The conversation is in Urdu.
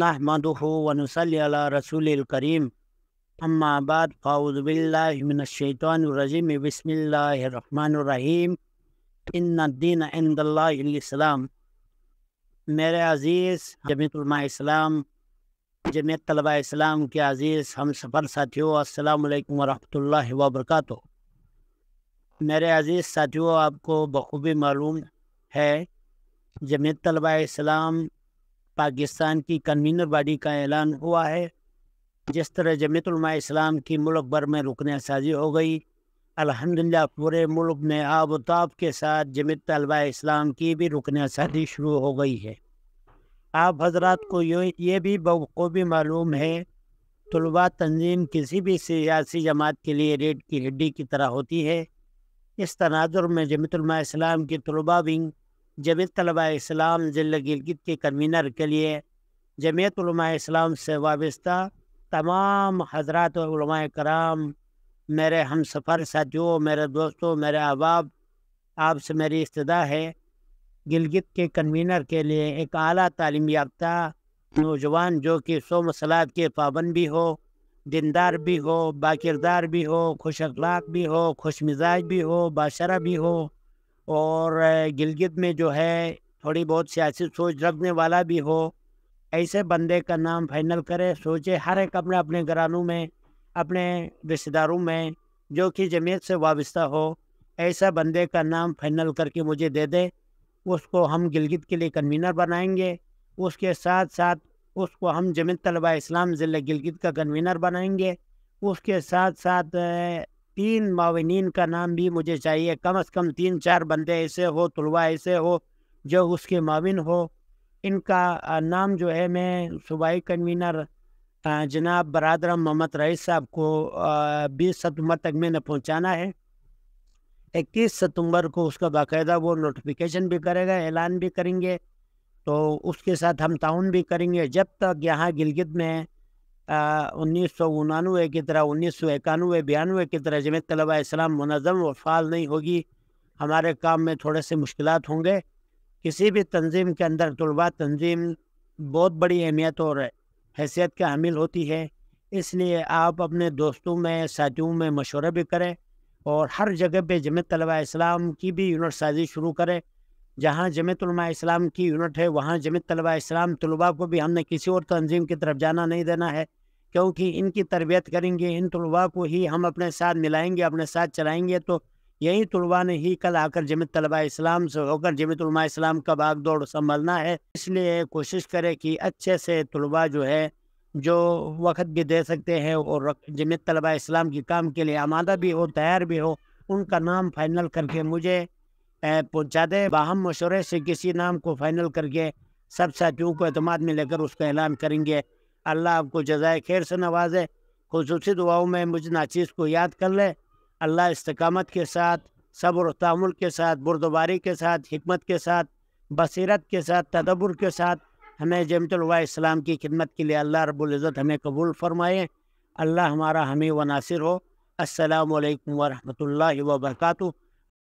نحمده ونصلی اللہ رسول الکریم بعد فاضب اللہ من شیطان الرجی بسم اللّہ الرحمن الرحیم انََََََََََََََََََََََََََََََدین الاسلام میرے عزیز جمیت علماء اسلام جمیت طلباء اسلام کے عزیز ہم سفر ساتھیو السلام علیکم ورحمۃ اللہ وبرکاتہ میرے عزیز ساتھیو آپ کو بخوبی معلوم ہے جمیت طلباء اسلام پاکستان کی کنوینر باڈی کا اعلان ہوا ہے جس طرح جمعیت علماء اسلام کی ملک بھر میں رکن سازی ہو گئی الحمدللہ پورے ملک میں آب و تاب کے ساتھ جمعیت طلباء اسلام کی بھی رکن سازی شروع ہو گئی ہے آپ حضرات کو یہ بھی بخوبی معلوم ہے طلباء تنظیم کسی بھی سیاسی جماعت کے لیے ریڈ کی ہڈی کی طرح ہوتی ہے اس تناظر میں جمعیت علماء اسلام کی طلباء ونگ جمیت طلباء اسلام ضلع گلگت کے کنوینر کے لیے جمیعت علماء اسلام سے وابستہ تمام حضرات و علماء کرام میرے ہم سفر ساتھیوں میرے دوستوں میرے احباب آپ سے میری استدا ہے گلگت کے کنوینر کے لیے ایک اعلیٰ تعلیم یافتہ نوجوان جو کہ سو مسلات کے پابند بھی ہو دیندار بھی ہو باکردار بھی ہو خوش اخلاق بھی ہو خوش مزاج بھی ہو باشرہ بھی ہو اور گلگت میں جو ہے تھوڑی بہت سیاسی سوچ رکھنے والا بھی ہو ایسے بندے کا نام فائنل کرے سوچے ہر ایک اپنے اپنے گھرانوں میں اپنے رشتہ داروں میں جو کہ جمعیت سے وابستہ ہو ایسا بندے کا نام فائنل کر کے مجھے دے دے اس کو ہم گلگت کے لیے کنوینر بنائیں گے اس کے ساتھ ساتھ اس کو ہم جمعیت طلبہ اسلام ضلع گلگت کا کنوینر بنائیں گے اس کے ساتھ ساتھ تین معاونین کا نام بھی مجھے چاہیے کم از کم تین چار بندے ایسے ہو طلبہ ایسے ہو جو اس کے معاون ہو ان کا نام جو ہے میں صوبائی کنوینر جناب برادر محمد رئیس صاحب کو بیس ستمبر تک میں نے پہنچانا ہے اکیس ستمبر کو اس کا باقاعدہ وہ نوٹیفیکیشن بھی کرے گا اعلان بھی کریں گے تو اس کے ساتھ ہم تعاون بھی کریں گے جب تک یہاں گلگت میں انیس سو انانوے کی طرح انیس سو اکانوے بیانوے کی طرح جمعیت طلباء اسلام منظم و فعال نہیں ہوگی ہمارے کام میں تھوڑے سے مشکلات ہوں گے کسی بھی تنظیم کے اندر طلباء تنظیم بہت بڑی اہمیت اور حیثیت کا حامل ہوتی ہے اس لیے آپ اپنے دوستوں میں ساتھیوں میں مشورہ بھی کریں اور ہر جگہ پہ جمع طلباء اسلام کی بھی یونٹ سازی شروع کریں جہاں جمعیت علماء اسلام کی یونٹ ہے وہاں جمع طلبہ اسلام طلباء کو بھی ہم نے کسی اور تنظیم کی طرف جانا نہیں دینا ہے کیونکہ ان کی تربیت کریں گے ان طلباء کو ہی ہم اپنے ساتھ ملائیں گے اپنے ساتھ چلائیں گے تو یہی طلباء ہی کل آ کر جمعیت طلباء اسلام سے ہو کر جمعیت علماء اسلام کا باگ دوڑ سنبھلنا ہے اس لیے کوشش کرے کہ اچھے سے طلباء جو ہے جو وقت بھی دے سکتے ہیں اور جمعیت طلباء اسلام کے کام کے لیے آمادہ بھی ہو تیار بھی ہو ان کا نام فائنل کر کے مجھے پہنچا دے باہم مشورے سے کسی نام کو فائنل کر کے سب ساتھیوں کو اعتماد میں لے کر اس کا اعلان کریں گے اللہ آپ کو جزائے خیر سے نوازے خصوصی دعاؤں میں مجھ ناچیز کو یاد کر لے اللہ استقامت کے ساتھ صبر و تعمل کے ساتھ بردباری کے ساتھ حکمت کے ساتھ بصیرت کے ساتھ تدبر کے ساتھ ہمیں جمت اسلام کی خدمت کے لیے اللہ رب العزت ہمیں قبول فرمائے اللہ ہمارا ہمیں و ناصر ہو السلام علیکم ورحمۃ اللہ وبرکاتہ